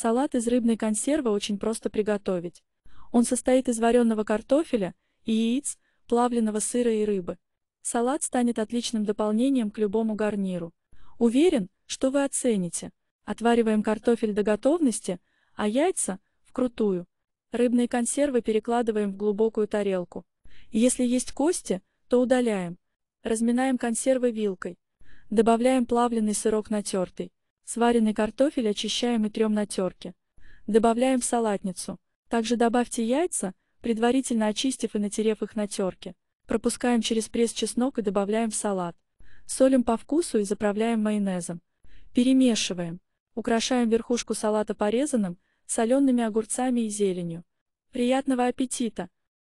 Салат из рыбной консервы очень просто приготовить. Он состоит из вареного картофеля, яиц, плавленного сыра и рыбы. Салат станет отличным дополнением к любому гарниру. Уверен, что вы оцените. Отвариваем картофель до готовности, а яйца – вкрутую. Рыбные консервы перекладываем в глубокую тарелку. Если есть кости, то удаляем. Разминаем консервы вилкой. Добавляем плавленый сырок натертый. Сваренный картофель очищаем и трем на терке. Добавляем в салатницу. Также добавьте яйца, предварительно очистив и натерев их на терке. Пропускаем через пресс чеснок и добавляем в салат. Солим по вкусу и заправляем майонезом. Перемешиваем. Украшаем верхушку салата порезанным, солеными огурцами и зеленью. Приятного аппетита!